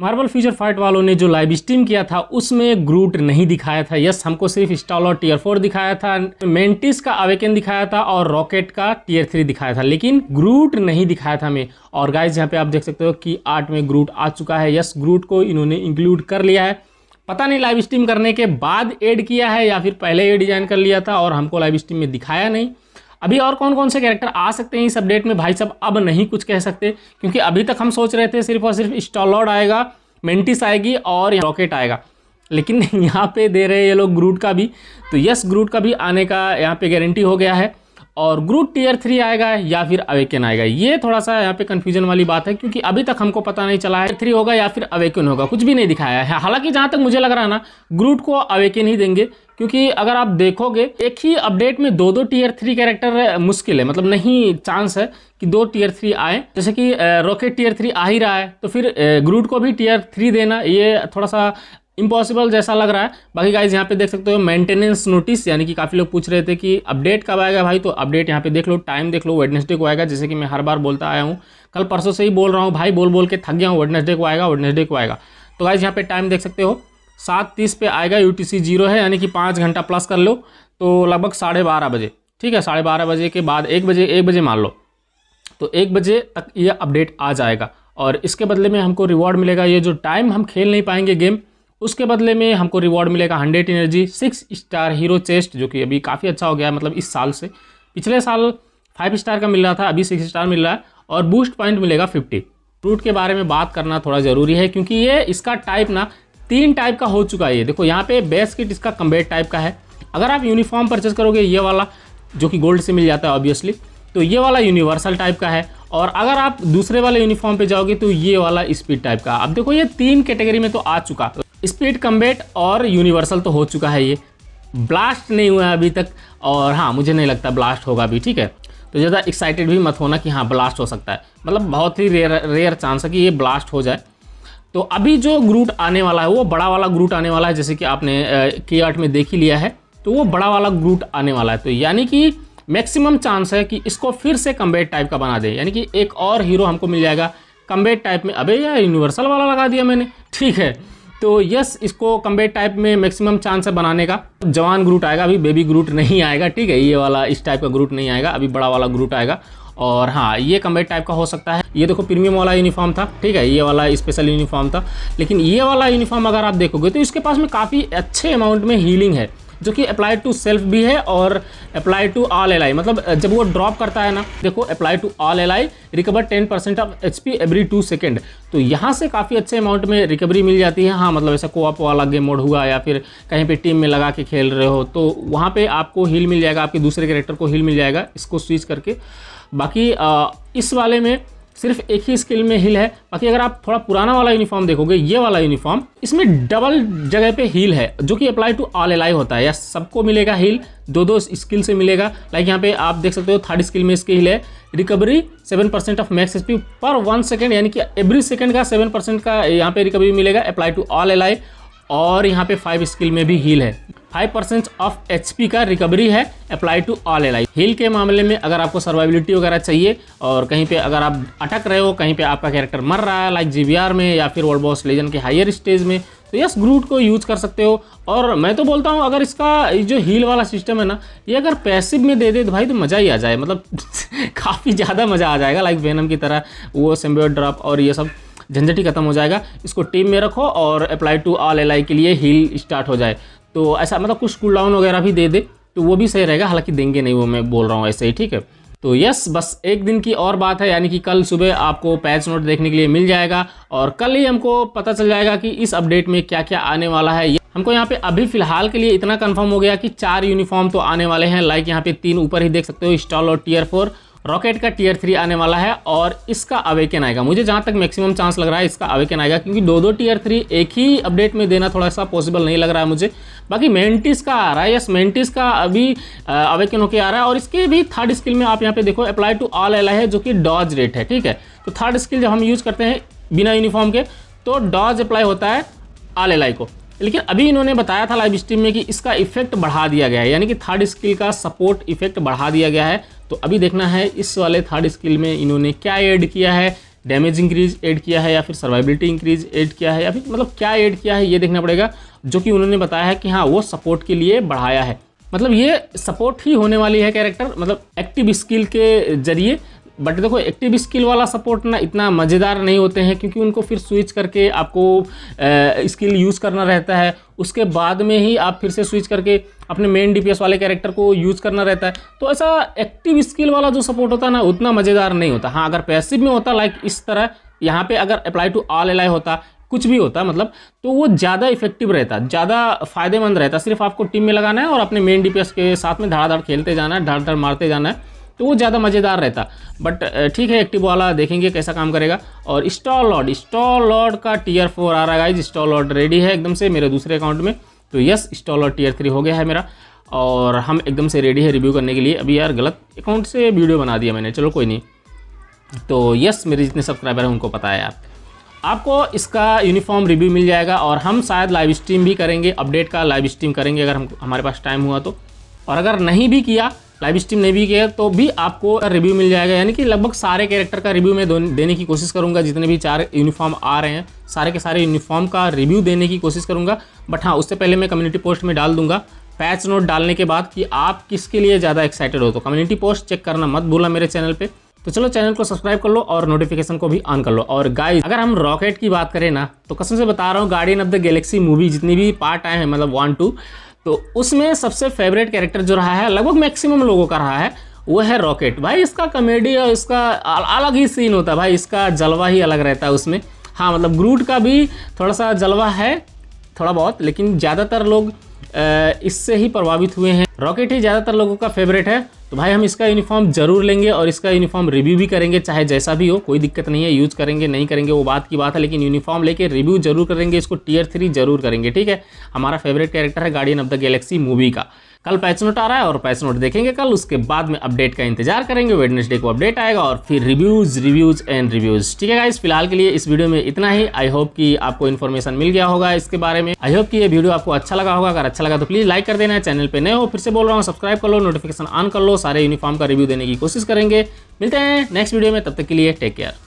marble future fight वालों ने जो लाइव स्ट्रीम किया था उसमें ग्रूट नहीं दिखाया था यस हमको सिर्फ स्टॉल और टीयर फोर दिखाया था मेंटिस का अवेकन दिखाया था और रॉकेट का टीयर थ्री दिखाया था लेकिन ग्रूट नहीं दिखाया था हमें और गाइस यहां पे आप देख सकते हो कि आठ में ग्रूट आ चुका है यस ग्रूट को इन्होंने इंक्लूड कर लिया है पता नहीं लाइव स्ट्रीम करने के बाद एड किया है या फिर पहले ही डिज़ाइन कर लिया था और हमको लाइव स्ट्रीम में दिखाया नहीं अभी और कौन कौन से कैरेक्टर आ सकते हैं इस अपडेट में भाई साहब अब नहीं कुछ कह सकते क्योंकि अभी तक हम सोच रहे थे सिर्फ और सिर्फ स्टॉलॉड आएगा मेंटिस आएगी और रॉकेट आएगा लेकिन यहाँ पे दे रहे ये लोग ग्रूट का भी तो यस ग्रूट का भी आने का यहाँ पे गारंटी हो गया है और ग्रुप टीयर थ्री आएगा या फिर अवेकन आएगा ये थोड़ा सा यहाँ पे कंफ्यूजन वाली बात है क्योंकि अभी तक हमको पता नहीं चला है थ्री होगा या फिर अवेकन होगा कुछ भी नहीं दिखाया है हालांकि जहाँ तक मुझे लग रहा है ना ग्रूट को अवेकन ही देंगे क्योंकि अगर आप देखोगे एक ही अपडेट में दो दो टीयर थ्री कैरेक्टर मुश्किल है मतलब नहीं चांस है कि दो टीयर थ्री आए जैसे कि रॉकेट टीयर थ्री आ ही रहा है तो फिर ग्रूट को भी टीयर थ्री देना ये थोड़ा सा इम्पॉसिबल जैसा लग रहा है बाकी गाइज यहाँ पे देख सकते हो मेंटेनेंस नोटिस यानी कि काफ़ी लोग पूछ रहे थे कि अपडेट कब आएगा भाई तो अपडेट यहाँ पे देख लो टाइम देख लो वेडनेसडे को आएगा जैसे कि मैं हर बार बोलता आया हूँ कल परसों से ही बोल रहा हूँ भाई बोल बोल के थक गया हूँ वेडनेसडे को आएगा वेडनेसडे को आएगा तो गाइज यहाँ पे टाइम देख सकते हो सात तीस पे आएगा यू जीरो है यानी कि पाँच घंटा प्लस कर लो तो लगभग साढ़े बारह बजे ठीक है साढ़े बारह बजे के बाद एक बजे एक बजे मान लो तो एक बजे तक ये अपडेट आ जाएगा और इसके बदले में हमको रिवॉर्ड मिलेगा ये जो टाइम हम खेल नहीं पाएंगे गेम उसके बदले में हमको रिवॉर्ड मिलेगा hundred energy six star hero chest जो कि अभी काफ़ी अच्छा हो गया है मतलब इस साल से पिछले साल फाइव स्टार का मिल रहा था अभी सिक्स स्टार मिल रहा है और बूस्ट पॉइंट मिलेगा फिफ्टी रूट के बारे में बात करना थोड़ा ज़रूरी है क्योंकि ये इसका टाइप ना तीन टाइप का हो चुका है ये देखो यहाँ पे बेस किट इसका कम्बेट टाइप का है अगर आप यूनिफॉर्म परचेज करोगे ये वाला जो कि गोल्ड से मिल जाता है ऑब्वियसली तो ये वाला यूनिवर्सल टाइप का है और अगर आप दूसरे वाले यूनिफॉर्म पे जाओगे तो ये वाला स्पीड टाइप का आप देखो ये तीन कैटेगरी में तो आ चुका स्पीड कम्बेट और यूनिवर्सल तो हो चुका है ये ब्लास्ट नहीं हुआ है अभी तक और हाँ मुझे नहीं लगता ब्लास्ट होगा अभी ठीक है तो ज़्यादा एक्साइटेड भी मत होना कि हाँ ब्लास्ट हो सकता है मतलब बहुत ही रेयर रेयर चांस है कि ये ब्लास्ट हो जाए तो अभी जो ग्रूट आने वाला है वो बड़ा वाला ग्रूट आने वाला है जैसे कि आपने के आर्ट में देख ही लिया है तो वो बड़ा वाला ग्रूट आने वाला है तो यानी कि मैक्सिमम चांस है कि इसको फिर से कम्बेट टाइप का बना दे यानी कि एक और हीरो हमको मिल जाएगा कम्बेट टाइप में अबे यार यूनिवर्सल वाला लगा दिया मैंने ठीक है तो यस इसको कम्बेट टाइप में मैक्सिमम चांस है बनाने का जवान ग्रूट आएगा अभी बेबी ग्रूट नहीं आएगा ठीक है ये वाला इस टाइप का ग्रूट नहीं आएगा अभी बड़ा वाला ग्रूट आएगा और हाँ ये कम्बेट टाइप का हो सकता है ये देखो प्रीमियम वाला यूनिफॉर्म था ठीक है ये वाला स्पेशल यूनिफॉर्म था लेकिन ये वाला यूनिफॉर्म अगर आप देखोगे तो इसके पास में काफ़ी अच्छे अमाउंट में हीलिंग है जो कि अप्लाई टू सेल्फ भी है और अप्लाई टू ऑल एल मतलब जब वो ड्रॉप करता है ना देखो apply to all L recover ten percent of H P every two second तो यहाँ से काफ़ी अच्छे अमाउंट में रिकवरी मिल जाती है हाँ मतलब ऐसा कोआप वाला गेम मोड हुआ या फिर कहीं पे टीम में लगा के खेल रहे हो तो वहाँ पे आपको हील मिल जाएगा आपके दूसरे करेक्टर को हील मिल जाएगा इसको स्विच करके बाकी आ, इस वाले में सिर्फ एक ही स्किल में हील है बाकी अगर आप थोड़ा पुराना वाला यूनिफॉर्म देखोगे ये वाला यूनिफॉर्म इसमें डबल जगह पे हील है जो कि अप्लाई टू ऑल एलाई होता है या सबको मिलेगा हील दो दो स्किल से मिलेगा लाइक यहाँ पे आप देख सकते हो थर्ड स्किल में इसकी हील है recovery seven percent of max SP per one second यानी कि एवरी सेकेंड का सेवन परसेंट का यहाँ पे रिकवरी मिलेगा अप्लाई टू ऑल एलाई और यहाँ पे फाइव स्किल में भी हील है फाइव परसेंट ऑफ पी का रिकवरी है apply to all I heal के मामले में अगर आपको सर्वाइबिलिटी वगैरह चाहिए और कहीं पे अगर आप अटक रहे हो कहीं पे आपका कैरेक्टर मर रहा है लाइक जी में या फिर वर्ल्ड बॉस लेजन के हायर स्टेज में तो यस ग्रूट को यूज कर सकते हो और मैं तो बोलता हूँ अगर इसका जो हील वाला सिस्टम है ना ये अगर पैसिव में दे दे तो भाई तो मज़ा ही आ जाए मतलब काफ़ी ज़्यादा मज़ा आ जाएगा लाइक वेनम की तरह वो सेम्बियो ड्रॉप और ये सब झंझट ही खत्म हो जाएगा इसको टीम में रखो और अप्लाई टू ऑल एल के लिए हील स्टार्ट हो जाए तो ऐसा मतलब कुछ कूल डाउन वगैरह भी दे दे तो वो भी सही रहेगा हालांकि देंगे नहीं वो मैं बोल रहा हूँ ऐसे ही ठीक है तो यस बस एक दिन की और बात है यानी कि कल सुबह आपको पैच नोट देखने के लिए मिल जाएगा और कल ही हमको पता चल जाएगा कि इस अपडेट में क्या क्या आने वाला है हमको यहाँ पे अभी फिलहाल के लिए इतना कंफर्म हो गया कि चार यूनिफॉर्म तो आने वाले हैं लाइक यहाँ पे तीन ऊपर ही देख सकते हो स्टॉल और टीयर फोर रॉकेट का टीयर थ्री आने वाला है और इसका अवेकन आएगा मुझे जहाँ तक मैक्सिमम चांस लग रहा है इसका अवेकन आएगा क्योंकि दो दो टीयर थ्री एक ही अपडेट में देना थोड़ा सा पॉसिबल नहीं लग रहा है मुझे बाकी मेंटिस का आ रहा है यस मेंटिस का अभी अवेकन होकर आ रहा है और इसके भी थर्ड स्किल में आप यहाँ पे देखो अप्लाई टू ऑल एल है जो कि डॉज रेट है ठीक है तो थर्ड स्किल जब हम यूज़ करते हैं बिना यूनिफॉर्म के तो डॉज अप्लाई होता है ऑल एल को लेकिन अभी इन्होंने बताया था लाइव स्ट्रीम में कि इसका इफेक्ट बढ़ा दिया गया है यानी कि थर्ड स्किल का सपोर्ट इफेक्ट बढ़ा दिया गया है तो अभी देखना है इस वाले थर्ड स्किल में इन्होंने क्या ऐड किया है डैमेज इंक्रीज ऐड किया है या फिर सर्वाइबिलिटी इंक्रीज ऐड किया है या फिर मतलब क्या ऐड किया है ये देखना पड़ेगा जो कि उन्होंने बताया है कि हाँ वो सपोर्ट के लिए बढ़ाया है मतलब ये सपोर्ट ही होने वाली है कैरेक्टर मतलब एक्टिव स्किल के जरिए बट देखो एक्टिव स्किल वाला सपोर्ट ना इतना मज़ेदार नहीं होते हैं क्योंकि उनको फिर स्विच करके आपको स्किल यूज़ करना रहता है उसके बाद में ही आप फिर से स्विच करके अपने मेन डीपीएस वाले कैरेक्टर को यूज़ करना रहता है तो ऐसा एक्टिव स्किल वाला जो सपोर्ट होता है ना उतना मज़ेदार नहीं होता हाँ अगर पैसिव में होता लाइक इस तरह यहाँ पर अगर अप्लाई टू ऑल एलाई होता कुछ भी होता मतलब तो वो ज़्यादा इफेक्टिव रहता ज़्यादा फायदेमंद रहता सिर्फ आपको टीम में लगाना है और अपने मेन डीपीएस के साथ में धड़ाधड़ खेलते जाना है धड़ मारते जाना है तो वो ज़्यादा मज़ेदार रहता बट ठीक है एक्टिव वाला देखेंगे कैसा काम करेगा और स्टॉल लॉड स्टॉल लॉड का टीयर फोर आ रहा है गाइज स्टॉल लॉड रेडी है एकदम से मेरे दूसरे अकाउंट में तो yes stall lord tier three हो गया है मेरा और हम एकदम से रेडी है रिव्यू करने के लिए अभी यार गलत अकाउंट से वीडियो बना दिया मैंने चलो कोई नहीं तो यस मेरे जितने सब्सक्राइबर हैं उनको पता है यार आपको इसका यूनिफॉर्म रिव्यू मिल जाएगा और हम शायद लाइव स्ट्रीम भी करेंगे अपडेट का लाइव स्ट्रीम करेंगे अगर हम हमारे पास टाइम हुआ तो और अगर नहीं भी किया लाइव स्ट्रीम नहीं भी किया तो भी आपको रिव्यू मिल जाएगा यानी कि लगभग सारे कैरेक्टर का रिव्यू मैं देने की कोशिश करूंगा जितने भी चार यूनिफॉर्म आ रहे हैं सारे के सारे यूनिफॉर्म का रिव्यू देने की कोशिश करूंगा बट हाँ उससे पहले मैं कम्युनिटी पोस्ट में डाल दूंगा पैच नोट डालने के बाद कि आप किसके लिए ज़्यादा एक्साइटेड हो तो कम्युनिटी पोस्ट चेक करना मत भूलना मेरे चैनल पर तो चलो चैनल को सब्सक्राइब कर लो और नोटिफिकेशन को भी ऑन कर लो और गाइस अगर हम रॉकेट की बात करें ना तो कसम से बता रहा हूँ Guardian of the Galaxy movie जितनी भी पार्ट आए हैं मतलब वन टू तो उसमें सबसे फेवरेट कैरेक्टर जो रहा है लगभग मैक्सिमम लोगों का रहा है वो है रॉकेट भाई इसका कॉमेडी और इसका अलग ही सीन होता है भाई इसका जलवा ही अलग रहता है उसमें हाँ मतलब ग्रूट का भी थोड़ा सा जलवा है थोड़ा बहुत लेकिन ज़्यादातर लोग इससे ही प्रभावित हुए हैं रॉकेट ही ज़्यादातर लोगों का फेवरेट है तो भाई हम इसका यूनिफॉर्म जरूर लेंगे और इसका यूनिफॉर्म रिव्यू भी करेंगे चाहे जैसा भी हो कोई दिक्कत नहीं है यूज़ करेंगे नहीं करेंगे वो बात की बात है लेकिन यूनिफॉर्म लेके रिव्यू जरूर करेंगे इसको टीयर थ्री जरूर करेंगे ठीक है हमारा फेवरेट कैरेक्टर है Guardian of the Galaxy movie का कल पैच नोट आ रहा है और पैच नोट देखेंगे कल उसके बाद में अपडेट का इंतजार करेंगे वेडनेसडे को अपडेट आएगा और फिर रिव्यूज रिव्यूज एंड रिव्यूज ठीक है गाइस फिलहाल के लिए इस वीडियो में इतना ही आई होप कि आपको इन्फॉर्मेशन मिल गया होगा इसके बारे में आई होप कि ये वीडियो आपको अच्छा लगा होगा अगर अच्छा लगा तो प्लीज लाइक कर देना चैनल पर नए हो फिर से बोल रहा हूँ सब्सक्राइब कर लो नोटिफिकेशन ऑन कर लो सारे यूनिफॉर्म का रिव्यू देने की कोशिश करेंगे मिलते हैं नेक्स्ट वीडियो में तब तक के लिए टेक केयर